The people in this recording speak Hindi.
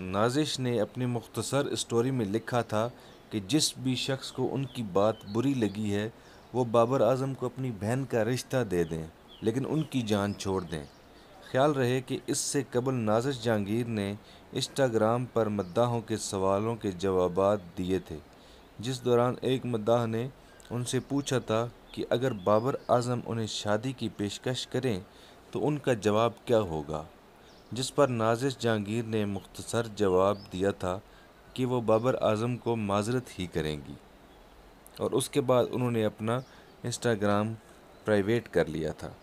नाजिश ने अपनी मुख्तसर स्टोरी में लिखा था कि जिस भी शख्स को उनकी बात बुरी लगी है वो बाबर आजम को अपनी बहन का रिश्ता दे दें लेकिन उनकी जान छोड़ दें ख्याल रहे कि इससे कबल नाजिश जहांगीर ने इंस्टाग्राम पर मद्दाहों के सवालों के जवाब दिए थे जिस दौरान एक मद्दाह ने उनसे पूछा था कि अगर बाबर आजम उन्हें शादी की पेशकश करें तो उनका जवाब क्या होगा जिस पर नाजिश जहांगीर ने मुख्तसर जवाब दिया था कि वो बाबर आजम को माजरत ही करेंगी और उसके बाद उन्होंने अपना इंस्टाग्राम प्राइवेट कर लिया था